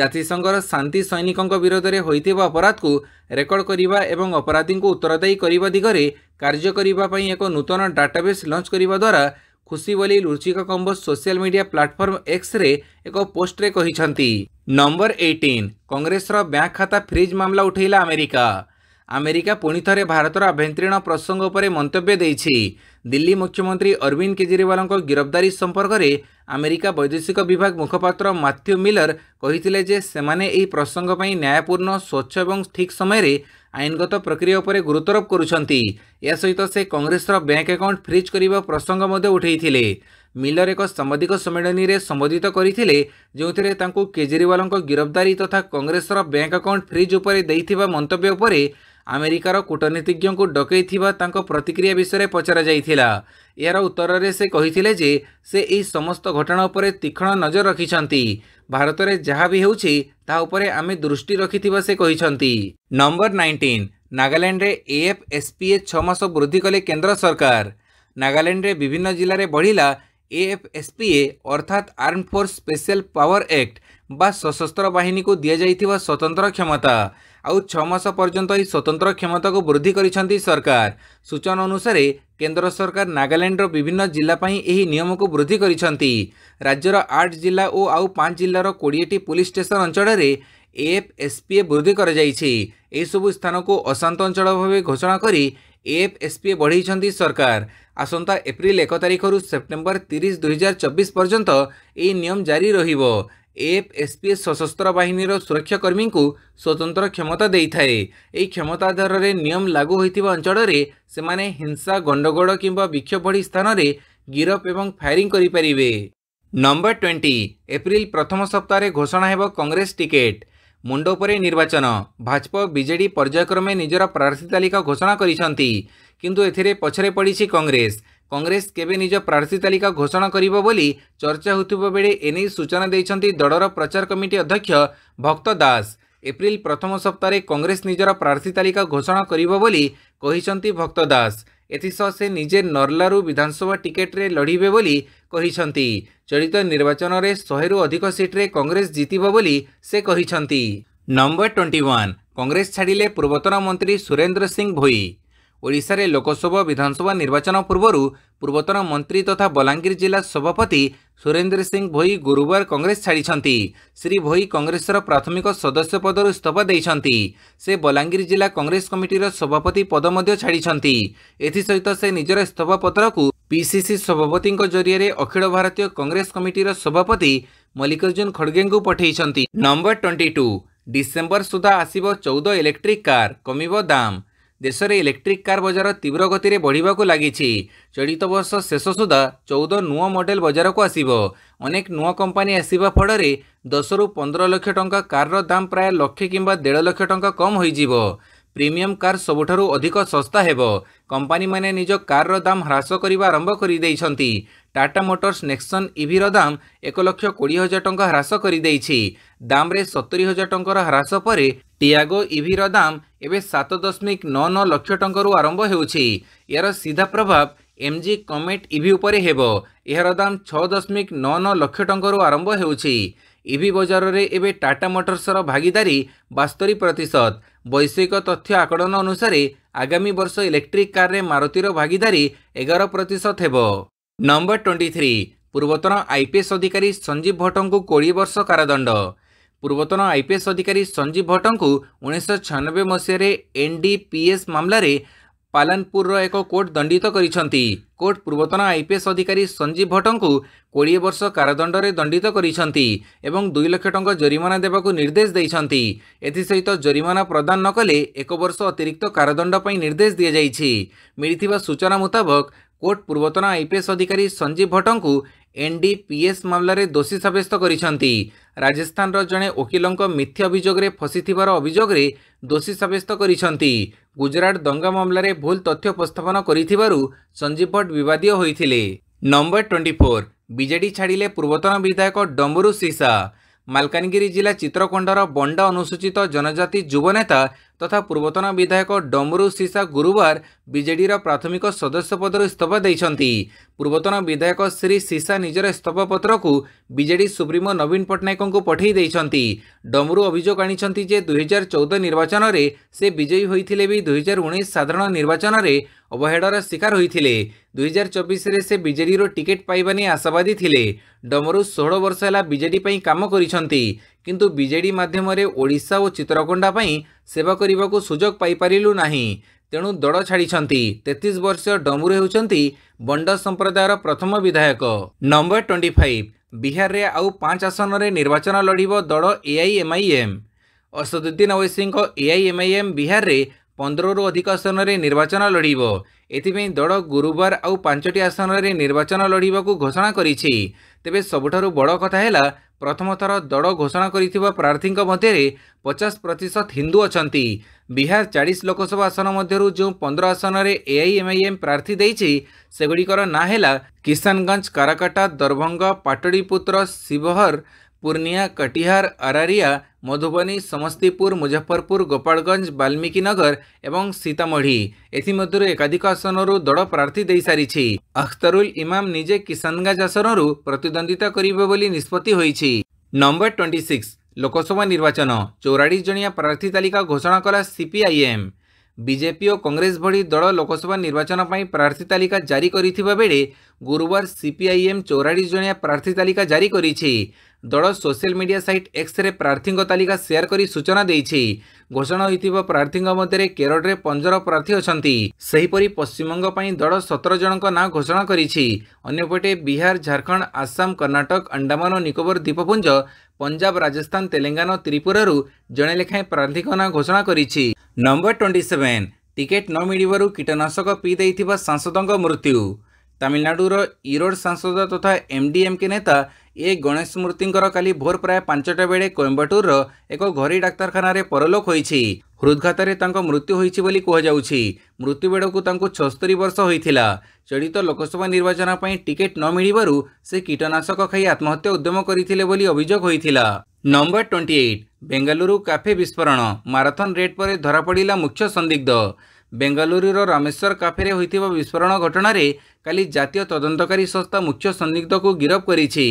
ଜାତିସଂଘର ଶାନ୍ତି ସୈନିକଙ୍କ ବିରୋଧରେ ହୋଇଥିବା ଅପରାଧକୁ ରେକର୍ଡ କରିବା ଏବଂ ଅପରାଧୀଙ୍କୁ ଉତ୍ତରଦାୟୀ କରିବା ଦିଗରେ କାର୍ଯ୍ୟ କରିବା ପାଇଁ ଏକ ନୂତନ ଡାଟାବେସ୍ ଲଞ୍ଚ କରିବା ଦ୍ୱାରା ଖୁସି ବୋଲି Luchika Kamboj social media platform ଏକ୍ସରେ ଏକ ପୋଷ୍ଟରେ କହିଛନ୍ତି ନମ୍ବର ଏଇଟିନ୍ କଂଗ୍ରେସର ବ୍ୟାଙ୍କ ଖାତା ଫ୍ରିଜ୍ ମାମଲା ଉଠାଇଲା ଆମେରିକା ଆମେରିକା ପୁଣି ଥରେ ଭାରତର ଆଭ୍ୟନ୍ତରୀଣ ପ୍ରସଙ୍ଗ ଉପରେ ମନ୍ତବ୍ୟ ଦେଇଛି ଦିଲ୍ଲୀ ମୁଖ୍ୟମନ୍ତ୍ରୀ ଅରବିନ୍ଦ କେଜରିୱାଲଙ୍କ ଗିରଫଦାରୀ ସମ୍ପର୍କରେ ଆମେରିକା ବୈଦେଶିକ ବିଭାଗ ମୁଖପାତ୍ର ମାଥ୍ୟୁ ମିଲର କହିଥିଲେ ଯେ ସେମାନେ ଏହି ପ୍ରସଙ୍ଗ ପାଇଁ ନ୍ୟାୟପୂର୍ଣ୍ଣ ସ୍ୱଚ୍ଛ ଏବଂ ଠିକ୍ ସମୟରେ ଆଇନଗତ ପ୍ରକ୍ରିୟା ଉପରେ ଗୁରୁତ୍ୱାରୋପ କରୁଛନ୍ତି ଏହା ସହିତ ସେ କଂଗ୍ରେସର ବ୍ୟାଙ୍କ ଆକାଉଣ୍ଟ ଫ୍ରିଜ୍ କରିବା ପ୍ରସଙ୍ଗ ମଧ୍ୟ ଉଠାଇଥିଲେ ମିଲର ଏକ ସାମ୍ବାଦିକ ସମ୍ମିଳନୀରେ ସମ୍ବୋଧିତ କରିଥିଲେ ଯେଉଁଥିରେ ତାଙ୍କୁ କେଜରିୱାଲଙ୍କ ଗିରଫଦାରୀ ତଥା କଂଗ୍ରେସର ବ୍ୟାଙ୍କ ଆକାଉଣ୍ଟ ଫ୍ରିଜ୍ ଉପରେ ଦେଇଥିବା ମନ୍ତବ୍ୟ ଉପରେ ଆମେରିକାର କୂଟନୀତିଜ୍ଞଙ୍କୁ ଡକେଇଥିବା ତାଙ୍କ ପ୍ରତିକ୍ରିୟା ବିଷୟରେ ପଚରାଯାଇଥିଲା ଏହାର ଉତ୍ତରରେ ସେ କହିଥିଲେ ଯେ ସେ ଏହି ସମସ୍ତ ଘଟଣା ଉପରେ ତୀକ୍ଷ୍ଣ ନଜର ରଖିଛନ୍ତି ଭାରତରେ ଯାହା ବି ହେଉଛି ତାହା ଉପରେ ଆମେ ଦୃଷ୍ଟି ରଖିଥିବା ସେ କହିଛନ୍ତି ନମ୍ବର ନାଇଣ୍ଟିନ୍ ନାଗାଲ୍ୟାଣ୍ଡରେ ଏଏଫ୍ଏସ୍ପିଏ ଛଅ ମାସ ବୃଦ୍ଧି କଲେ କେନ୍ଦ୍ର ସରକାର ନାଗାଲ୍ୟାଣ୍ଡରେ ବିଭିନ୍ନ ଜିଲ୍ଲାରେ ବଢ଼ିଲା এএফএসপিএ অর্থাৎ arm force special power act বা সশস্ত্র বাহিনীকে দিয়া যাইথিবা স্বতন্ত্র ক্ষমতা ଆଉ ଛଅ ମାସ ପର୍ଯ୍ୟନ୍ତ ଏହି ସ୍ୱତନ୍ତ୍ର କ୍ଷମତାକୁ ବୃଦ୍ଧି କରିଛନ୍ତି ସରକାର ସୂଚନା ଅନୁସାରେ କେନ୍ଦ୍ର ସରକାର ନାଗାଲାଣ୍ଡର ବିଭିନ୍ନ ଜିଲ୍ଲା ପାଇଁ ଏହି ନିୟମକୁ ବୃଦ୍ଧି କରିଛନ୍ତି ରାଜ୍ୟର ଆଠ ଜିଲ୍ଲା ଓ ଆଉ ପାଞ୍ଚ ଜିଲ୍ଲାର କୋଡ଼ିଏଟି ପୁଲିସ୍ ଷ୍ଟେସନ୍ ଅଞ୍ଚଳରେ ଏଏଫ୍ ଏସ୍ପିଏ ବୃଦ୍ଧି କରାଯାଇଛି ଏହିସବୁ ସ୍ଥାନକୁ ଅଶାନ୍ତ ଅଞ୍ଚଳ ଭାବେ ଘୋଷଣା କରି ଏଏଫ୍ ଏସ୍ପିଏ ବଢ଼େଇଛନ୍ତି ସରକାର ଆସନ୍ତା ଏପ୍ରିଲ ଏକ ତାରିଖରୁ ସେପ୍ଟେମ୍ବର ତିରିଶ ଦୁଇହଜାର ଚବିଶ ପର୍ଯ୍ୟନ୍ତ ଏହି ନିୟମ ଜାରି ରହିବ এএফএসপিএস সশস্ত্র বাহিনীর সুরক্ষাকর্মী স্বতন্ত্র ক্ষমতা দিয়ে এই ক্ষমতা আধারে নিয়ম লাগু হয়ে অঞ্চলের সে হিংসা গণ্ডগোল কিংবা বিক্ষোভ ভি স্থানরে গিরফ এবং ফায়ারিং করে পে নম্বর টোয়েন্টি এপ্রিল প্রথম সপ্তাহে ঘোষণা হব কংগ্রেস টিকেট মুন্ড উপরে নির্বাচন ভাজপ বিজেডি পর্যায়ক্রমে নিজের প্রার্থী তালিকা ঘোষণা করেছেন কিন্তু এতে পছরে পড়ছে কংগ্রেস কংগ্রেস কেবে নিজ প্রার্থী তালিকা ঘোষণা করিব বলি চর্চা হওয়া বেড়ে এনে সূচনা দিয়েছেন দলর প্রচার কমিটি অধ্যক্ষ ভক্ত দাস এপ্রিল প্রথম সপ্তাহে কংগ্রেস নিজের প্রার্থী তালিকা ঘোষণা করিব বলি କହିଛନ୍ତି ভক্ত দাস ଏଥିସହ ସେ ନିଜେ ନର୍ଲାରୁ ବିଧାନସଭା ଟିକେଟ୍ରେ ଲଢ଼ିବେ ବୋଲି କହିଛନ୍ତି ଚଳିତ ନିର୍ବାଚନରେ ଶହେରୁ ଅଧିକ ସିଟ୍ରେ କଂଗ୍ରେସ ଜିତିବ ବୋଲି ସେ କହିଛନ୍ତି ନମ୍ବର ଟ୍ୱେଣ୍ଟି ୱାନ୍ କଂଗ୍ରେସ ଛାଡ଼ିଲେ ପୂର୍ବତନ ମନ୍ତ୍ରୀ ସୁରେନ୍ଦ୍ର ସିଂ ଭୋଇ ଓଡ଼ିଶାରେ ଲୋକସଭା ବିଧାନସଭା ନିର୍ବାଚନ ପୂର୍ବରୁ ପୂର୍ବତନ ମନ୍ତ୍ରୀ ତଥା ବଲାଙ୍ଗୀର ଜିଲ୍ଲା ସଭାପତି ସୁରେନ୍ଦ୍ର ସିଂ ଭୋଇ ଗୁରୁବାର କଂଗ୍ରେସ ଛାଡ଼ିଛନ୍ତି ଶ୍ରୀ ଭୋଇ କଂଗ୍ରେସର ପ୍ରାଥମିକ ସଦସ୍ୟ ପଦରୁ ଇସ୍ତଫା ଦେଇଛନ୍ତି ସେ ବଲାଙ୍ଗୀର ଜିଲ୍ଲା କଂଗ୍ରେସ କମିଟିର ସଭାପତି ପଦ ମଧ୍ୟ ଛାଡ଼ିଛନ୍ତି ଏଥିସହିତ ସେ ନିଜର ଇସ୍ତଫା ପତ୍ରକୁ ପିସିସି ସଭାପତିଙ୍କ ଜରିଆରେ ଅଖିଳ ଭାରତୀୟ କଂଗ୍ରେସ କମିଟିର ସଭାପତି ମଲ୍ଲିକାର୍ଜୁନ ଖଡ୍ଗେଙ୍କୁ ପଠାଇଛନ୍ତି ନମ୍ବର ଟ୍ୱେଣ୍ଟି ଟୁ ଡିସେମ୍ବର ସୁଦ୍ଧା ଆସିବ ଚଉଦ ଇଲେକ୍ଟ୍ରିକ୍ କାର୍ କମିବ ଦାମ୍ ଦେଶରେ ଇଲେକ୍ଟ୍ରିକ୍ କାର୍ ବଜାର ତୀବ୍ର ଗତିରେ ବଢ଼ିବାକୁ ଲାଗିଛି ଚଳିତ ବର୍ଷ ଶେଷ ସୁଦ୍ଧା ଚଉଦ ନୂଆ ମଡେଲ ବଜାରକୁ ଆସିବ ଅନେକ ନୂଆ କମ୍ପାନୀ ଆସିବା ଫଳରେ ଦଶରୁ ପନ୍ଦର ଲକ୍ଷ ଟଙ୍କା କାର୍ର ଦାମ୍ ପ୍ରାୟ ଲକ୍ଷେ କିମ୍ବା ଦେଢ଼ ଲକ୍ଷ ଟଙ୍କା କମ୍ ହୋଇଯିବ ପ୍ରିମିୟମ୍ କାର୍ ସବୁଠାରୁ ଅଧିକ ଶସ୍ତା ହେବ କମ୍ପାନୀମାନେ ନିଜ କାର୍ର ଦାମ୍ ହ୍ରାସ କରିବା ଆରମ୍ଭ କରିଦେଇଛନ୍ତି ଟାଟା ମୋଟର୍ସ ନେକ୍ସନ୍ ଇଭିର ଦାମ୍ ଏକ ଲକ୍ଷ କୋଡ଼ିଏ ହଜାର ଟଙ୍କା ହ୍ରାସ କରିଦେଇଛି ଦାମ୍ରେ ସତୁରି ହଜାର ଟଙ୍କାର ହ୍ରାସ ପରେ ଟିଆଗୋ ଇଭିର ଦାମ୍ ଏବେ ସାତ ଦଶମିକ ନଅ ନଅ ଲକ୍ଷ ଟଙ୍କାରୁ ଆରମ୍ଭ ହେଉଛି ଏହାର ସିଧା ପ୍ରଭାବ ଏମ୍ ଜି କମେଟ୍ ଇଭି ଉପରେ ହେବ ଏହାର ଦାମ୍ ଛଅ ଦଶମିକ ନଅ ନଅ ଲକ୍ଷ ଟଙ୍କାରୁ ଆରମ୍ଭ ହେଉଛି ଇଭି e ବଜାରରେ ଏବେ ଟାଟା ମୋଟର୍ସର ଭାଗିଦାରୀ ବାସ୍ତରି ପ୍ରତିଶତ ବୈଷୟିକ ତଥ୍ୟ ଆକଳନ ଅନୁସାରେ ଆଗାମୀ ବର୍ଷ ଇଲେକ୍ଟ୍ରିକ୍ କାର୍ରେ ମାରୁତିର ଭାଗିଦାରୀ ଏଗାର ପ୍ରତିଶତ ହେବ ନମ୍ବର ଟ୍ୱେଣ୍ଟି ଥ୍ରୀ ପୂର୍ବତନ ଆଇପିଏସ୍ ଅଧିକାରୀ ସଞ୍ଜୀବ ଭଟ୍ଟଙ୍କୁ କୋଡ଼ିଏ ବର୍ଷ କାରାଦଣ୍ଡ ପୂର୍ବତନ ଆଇପିଏସ୍ ଅଧିକାରୀ ସଞ୍ଜୀବ ଭଟ୍ଟଙ୍କୁ ଉଣେଇଶହ ଛୟାନବେ ମସିହାରେ ଏନ୍ଡିପିଏସ୍ ମାମଲାରେ ପାଲାନପୁରର ଏକ କୋର୍ଟ ଦଣ୍ଡିତ କରିଛନ୍ତି କୋର୍ଟ ପୂର୍ବତନ ଆଇପିଏସ୍ ଅଧିକାରୀ ସଞ୍ଜୀବ ଭଟ୍ଟଙ୍କୁ କୋଡ଼ିଏ ବର୍ଷ କାରାଦଣ୍ଡରେ ଦଣ୍ଡିତ କରିଛନ୍ତି ଏବଂ ଦୁଇ ଲକ୍ଷ ଟଙ୍କା ଜରିମାନା ଦେବାକୁ ନିର୍ଦ୍ଦେଶ ଦେଇଛନ୍ତି ଏଥିସହିତ ଜରିମାନା ପ୍ରଦାନ ନ କଲେ ଏକ ବର୍ଷ ଅତିରିକ୍ତ କାରାଦଣ୍ଡ ପାଇଁ ନିର୍ଦ୍ଦେଶ ଦିଆଯାଇଛି ମିଳିଥିବା ସୂଚନା ମୁତାବକ କୋର୍ଟ ପୂର୍ବତନ ଆଇପିଏସ୍ ଅଧିକାରୀ ସଞ୍ଜୀବ ଭଟ୍ଟଙ୍କୁ ଏନ୍ଡିପିଏସ୍ ମାମଲାରେ ଦୋଷୀ ସାବ୍ୟସ୍ତ କରିଛନ୍ତି ରାଜସ୍ଥାନର ଜଣେ ଓକିଲଙ୍କ ମିଥ୍ୟା ଅଭିଯୋଗରେ ଫସିଥିବାର ଅଭିଯୋଗରେ ଦୋଷୀ ସାବ୍ୟସ୍ତ କରିଛନ୍ତି ଗୁଜରାଟ ଦଙ୍ଗା ମାମଲାରେ ଭୁଲ ତଥ୍ୟ ଉପସ୍ଥାପନ କରିଥିବାରୁ ସଞ୍ଜୀବ ଭଟ୍ଟ ବିବାଦୀୟ ହୋଇଥିଲେ ନମ୍ବର ଟ୍ୱେଣ୍ଟି ଫୋର୍ ବିଜେଡ଼ି ଛାଡ଼ିଲେ ପୂର୍ବତନ ବିଧାୟକ ଡମ୍ବରୁ ସିସା ମାଲକାନଗିରି ଜିଲ୍ଲା ଚିତ୍ରକୋଣ୍ଡର ବଣ୍ଡା ଅନୁସୂଚିତ ଜନଜାତି ଯୁବନେତା ତଥା ପୂର୍ବତନ ବିଧାୟକ ଡମରୁ ସିସା ଗୁରୁବାର ବିଜେଡ଼ିର ପ୍ରାଥମିକ ସଦସ୍ୟ ପଦରୁ ଇସ୍ତଫା ଦେଇଛନ୍ତି ପୂର୍ବତନ ବିଧାୟକ ଶ୍ରୀ ସିସା ନିଜର ଇସ୍ତଫା ପତ୍ରକୁ ବିଜେଡ଼ି ସୁପ୍ରିମୋ ନବୀନ ପଟ୍ଟନାୟକଙ୍କୁ ପଠାଇ ଦେଇଛନ୍ତି ଡମରୁ ଅଭିଯୋଗ ଆଣିଛନ୍ତି ଯେ ଦୁଇହଜାର ଚଉଦ ନିର୍ବାଚନରେ ସେ ବିଜୟୀ ହୋଇଥିଲେ ବି ଦୁଇହଜାର ଉଣେଇଶ ସାଧାରଣ ନିର୍ବାଚନରେ ଅବହେଳାର ଶିକାର ହୋଇଥିଲେ ଦୁଇହଜାର ଚବିଶରେ ସେ ବିଜେଡ଼ିରୁ ଟିକେଟ୍ ପାଇବା ନେଇ ଆଶାବାଦୀ ଥିଲେ ଡମରୁ ଷୋହଳ ବର୍ଷ ହେଲା ବିଜେଡ଼ି ପାଇଁ କାମ କରିଛନ୍ତି କିନ୍ତୁ ବିଜେଡ଼ି ମାଧ୍ୟମରେ ଓଡ଼ିଶା ଓ ଚିତ୍ରକୋଣ୍ଡା ପାଇଁ ସେବା କରିବାକୁ ସୁଯୋଗ ପାଇପାରିଲୁ ନାହିଁ ତେଣୁ ଦଳ ଛାଡ଼ିଛନ୍ତି ତେତିଶ ବର୍ଷୀୟ ଡମୁରୁ ହେଉଛନ୍ତି ବଣ୍ଡ ସମ୍ପ୍ରଦାୟର ପ୍ରଥମ ବିଧାୟକ ନମ୍ବର ଟ୍ୱେଣ୍ଟି ଫାଇଭ୍ ବିହାରରେ ଆଉ ପାଞ୍ଚ ଆସନରେ ନିର୍ବାଚନ ଲଢ଼ିବ ଦଳ ଏଆଇଏମ୍ଆଇଏମ୍ ଅସଦୁଦ୍ଦିନ ଓୈସିଙ୍କ ଏଆଇଏମ୍ଆଇଏମ୍ ବିହାରରେ ପନ୍ଦରରୁ ଅଧିକ ଆସନରେ ନିର୍ବାଚନ ଲଢ଼ିବ ଏଥିପାଇଁ ଦଳ ଗୁରୁବାର ଆଉ ପାଞ୍ଚଟି ଆସନରେ ନିର୍ବାଚନ ଲଢ଼ିବାକୁ ଘୋଷଣା କରିଛି ତେବେ ସବୁଠାରୁ ବଡ଼ କଥା ହେଲା ପ୍ରଥମ ଥର ଦଳ ଘୋଷଣା କରିଥିବା ପ୍ରାର୍ଥୀଙ୍କ ମଧ୍ୟରେ ପଚାଶ ପ୍ରତିଶତ ହିନ୍ଦୁ ଅଛନ୍ତି ବିହାର ଚାଳିଶ ଲୋକସଭା ଆସନ ମଧ୍ୟରୁ ଯେଉଁ ପନ୍ଦର ଆସନରେ ଏଆଇଏମ୍ଆଇଏମ୍ ପ୍ରାର୍ଥୀ ଦେଇଛି ସେଗୁଡ଼ିକର ନାଁ ହେଲା କିଷାନଗଞ୍ଜ କାରାକାଟା ଦରଭଙ୍ଗ ପାଟଳୀପୁତ୍ର ଶିବହର ପୂର୍ଣ୍ଣିଆ କଟିହାର ଆରାରିଆ মধুবনী সমস্তিপুর মুজফরপুর গোপালগঞ্জ বাল্মীকিনগর এবং সীতামঢ়ি এথিমধ্যରୁ ଏକାଧିକ ଆସନରୁ ଦଳ ପ୍ରାର୍ଥୀ ଦେଇସାରିଛି ଅଖତରୁଲ ଇମାମ ନିଜେ କିଷାନଗଞ୍ଜ ଆସନରୁ ପ୍ରତିଦ୍ୱନ୍ଦ୍ୱିତା କରିବେ ବୋଲି ନିଷ୍ପତ୍ତି ହୋଇଛି ନମ୍ବର ଟ୍ୱେଣ୍ଟି ସିକ୍ସ ଲୋକସଭା ନିର୍ବାଚନ ଚଉରାଳିଶ ଜଣିଆ ପ୍ରାର୍ଥୀ ତାଲିକା ଘୋଷଣା କଲା ସିପିଆଇଏମ୍ ବିଜେପି ଓ କଂଗ୍ରେସ ଭଳି ଦଳ ଲୋକସଭା ନିର୍ବାଚନ ପାଇଁ ପ୍ରାର୍ଥୀ ତାଲିକା ଜାରି କରିଥିବା ବେଳେ ଗୁରୁବାର ସିପିଆଇଏମ୍ ଚଉରାଳିଶ ଜଣିଆ ପ୍ରାର୍ଥୀ ତାଲିକା ଜାରି କରିଛି ଦଳ ସୋସିଆଲ ମିଡିଆ ସାଇଟ୍ ଏକ୍ସରେ ପ୍ରାର୍ଥୀଙ୍କ ତାଲିକା ସେୟାର କରି ସୂଚନା ଦେଇଛି ଘୋଷଣା ହୋଇଥିବା ପ୍ରାର୍ଥୀଙ୍କ ମଧ୍ୟରେ କେରଳରେ ପନ୍ଦର ପ୍ରାର୍ଥୀ ଅଛନ୍ତି ସେହିପରି ପଶ୍ଚିମବଙ୍ଗ ପାଇଁ ଦଳ ସତର ଜଣଙ୍କ ନାଁ ଘୋଷଣା କରିଛି ଅନ୍ୟପଟେ ବିହାର ଝାଡ଼ଖଣ୍ଡ ଆସାମ କର୍ଣ୍ଣାଟକ ଆଣ୍ଡାମାନ ଓ ନିକୋବର ଦ୍ୱୀପପୁଞ୍ଜ ପଞ୍ଜାବ ରାଜସ୍ଥାନ ତେଲେଙ୍ଗାନା ଓ ତ୍ରିପୁରାରୁ ଜଣେ ଲେଖାଏଁ ପ୍ରାର୍ଥୀଙ୍କ ନାଁ ଘୋଷଣା କରିଛି ନମ୍ବର ଟ୍ୱେଣ୍ଟି ସେଭେନ୍ ଟିକେଟ୍ ନ ମିଳିବାରୁ କୀଟନାଶକ ପିଇ ଦେଇଥିବା ସାଂସଦଙ୍କ ମୃତ୍ୟୁ ତାମିଲନାଡ଼ୁର ଇରୋଡ଼ ସାଂସଦ ତଥା ଏମ୍ଡିଏମ୍କେ ନେତା ଏ ଗଣେଶ ମୂର୍ତ୍ତିଙ୍କର କାଲି ଭୋର ପ୍ରାୟ ପାଞ୍ଚଟା ବେଳେ କୋଏମ୍ବାଟୁରର ଏକ ଘରୋଇ ଡାକ୍ତରଖାନାରେ ପରଲୋକ ହୋଇଛି ହୃଦ୍ଘାତରେ ତାଙ୍କ ମୃତ୍ୟୁ ହୋଇଛି ବୋଲି କୁହାଯାଉଛି ମୃତ୍ୟୁ ବେଳକୁ ତାଙ୍କୁ ଛସ୍ତରୀ ବର୍ଷ ହୋଇଥିଲା ଚଳିତ ଲୋକସଭା ନିର୍ବାଚନ ପାଇଁ ଟିକେଟ୍ ନ ମିଳିବାରୁ ସେ କୀଟନାଶକ ଖାଇ ଆତ୍ମହତ୍ୟା ଉଦ୍ୟମ କରିଥିଲେ ବୋଲି ଅଭିଯୋଗ ହୋଇଥିଲା number twenty eight Bengaluru cafe ବିସ୍ଫୋରଣ ମାରାଥନ୍ ରେଟ୍ ପରେ ଧରାପଡ଼ିଲା ମୁଖ୍ୟ ସନ୍ଦିଗ୍ଧ ବେଙ୍ଗାଲୁରୁର ରାମେଶ୍ୱର କାଫେରେ ହୋଇଥିବା ବିସ୍ଫୋରଣ ଘଟଣାରେ କାଲି ଜାତୀୟ ତଦନ୍ତକାରୀ ସଂସ୍ଥା ମୁଖ୍ୟ ସନ୍ଦିଗ୍ଧକୁ ଗିରଫ କରିଛି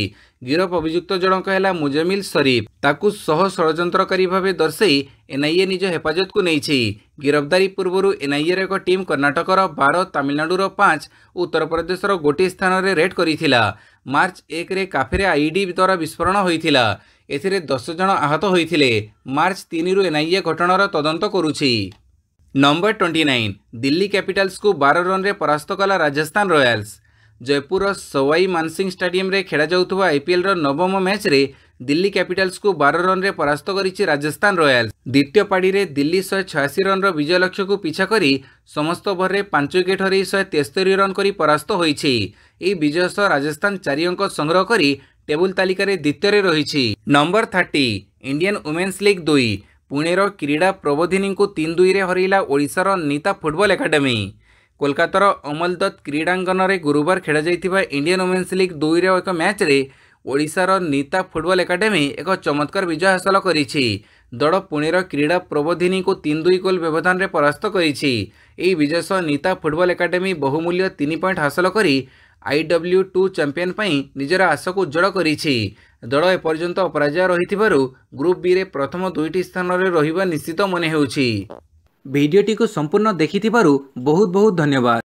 ଗିରଫ ଅଭିଯୁକ୍ତ ଜଣକ ହେଲା ମୁଜମିଲ ସରିଫ ତାକୁ ସହ ଷଡ଼ଯନ୍ତ୍ରକାରୀ ଭାବେ ଦର୍ଶାଇ ଏନ୍ଆଇଏ ନିଜ ହେଫାଜତକୁ ନେଇଛି ଗିରଫଦାରୀ ପୂର୍ବରୁ ଏନ୍ଆଇଏର ଏକ ଟିମ୍ କର୍ଣ୍ଣାଟକର ବାର ତାମିଲନାଡୁର ପାଞ୍ଚ ଉତ୍ତରପ୍ରଦେଶର ଗୋଟିଏ ସ୍ଥାନରେ ରେଡ୍ କରିଥିଲା ମାର୍ଚ୍ଚ ଏକରେ କାଫେରେ ଆଇଇଡି ଦ୍ୱାରା ବିସ୍ଫୋରଣ ହୋଇଥିଲା ଏଥିରେ ଦଶ ଜଣ ଆହତ ହୋଇଥିଲେ ମାର୍ଚ୍ଚ ତିନିରୁ ଏନ୍ଆଇଏ ଘଟଣାର ତଦନ୍ତ କରୁଛି ନମ୍ବର ଟ୍ୱେଣ୍ଟି ନାଇନ୍ ଦିଲ୍ଲୀ କ୍ୟାପିଟାଲ୍ସକୁ ବାର ରନ୍ରେ ପରାସ୍ତ କଲା ରାଜସ୍ଥାନ ରୟାଲ୍ସ ଜୟପୁରର ସୱାଇ ମାନସିଂ ଷ୍ଟାଡିୟମ୍ରେ ଖେଳାଯାଉଥିବା ଆଇପିଏଲ୍ର ନବମ ମ୍ୟାଚ୍ରେ ଦିଲ୍ଲୀ କ୍ୟାପିଟାଲ୍ସକୁ ବାର ରନ୍ରେ ପରାସ୍ତ କରିଛି ରାଜସ୍ଥାନ ରୟାଲ୍ସ ଦ୍ୱିତୀୟ ପାଡ଼ିରେ ଦିଲ୍ଲୀ ଶହେ ଛୟାଅଶୀ ରନ୍ର ବିଜୟ ଲକ୍ଷ୍ୟକୁ ପିଛା କରି ସମସ୍ତ ଓଭରରେ ପାଞ୍ଚ ୱିକେଟ୍ ହରାଇ ଶହେ ତେସ୍ତରୀ ରନ୍ କରି ପରାସ୍ତ ହୋଇଛି ଏହି ବିଜୟ ସହ ରାଜସ୍ଥାନ ଚାରି ଅଙ୍କ ସଂଗ୍ରହ କରି ଟେବୁଲ୍ ତାଲିକାରେ ଦ୍ୱିତୀୟରେ ରହିଛି number thirty Indian women's league ଦୁଇ ପୁଣେର କ୍ରୀଡ଼ା ପ୍ରବୋଧିନୀଙ୍କୁ ତିନି ଦୁଇରେ ହରାଇଲା ଓଡ଼ିଶାର ନିତା ଫୁଟବଲ୍ ଏକାଡେମୀ କୋଲକାତାର ଅମଲଦତ୍ତ କ୍ରୀଡ଼ାଙ୍ଗନରେ ଗୁରୁବାର ଖେଳାଯାଇଥିବା ଇଣ୍ଡିଆନ୍ ଓମେନ୍ସ ଲିଗ୍ ଦୁଇର ଏକ ମ୍ୟାଚ୍ରେ ଓଡ଼ିଶାର ନିତା ଫୁଟବଲ୍ ଏକାଡେମୀ ଏକ ଚମତ୍କାର ବିଜୟ ହାସଲ କରିଛି ଦଳ ପୁଣେର କ୍ରୀଡ଼ା ପ୍ରବୋଧିନୀକୁ ତିନି ଦୁଇ ଗୋଲ୍ ବ୍ୟବଧାନରେ ପରାସ୍ତ କରିଛି ଏହି ବିଜୟ ସହ ନିତା ଫୁଟବଲ୍ ଏକାଡେମୀ ବହୁମୂଲ୍ୟ ତିନି ପଏଣ୍ଟ ହାସଲ କରି ଆଇଡବ୍ଲ୍ୟୁ ଟୁ ଚାମ୍ପିୟନ୍ ପାଇଁ ନିଜର ଆଶକୁ ଉଜ୍ଜଳ କରିଛି ଦଳ ଏପର୍ଯ୍ୟନ୍ତ ଅପରାଜୟ ରହିଥିବାରୁ ଗ୍ରୁପ୍ ବିରେ ପ୍ରଥମ ଦୁଇଟି ସ୍ଥାନରେ ରହିବା ନିଶ୍ଚିତ ମନେ ହେଉଛି ଭିଡ଼ିଓଟିକୁ ସମ୍ପୂର୍ଣ୍ଣ ଦେଖିଥିବାରୁ ବହୁତ ବହୁତ ଧନ୍ୟବାଦ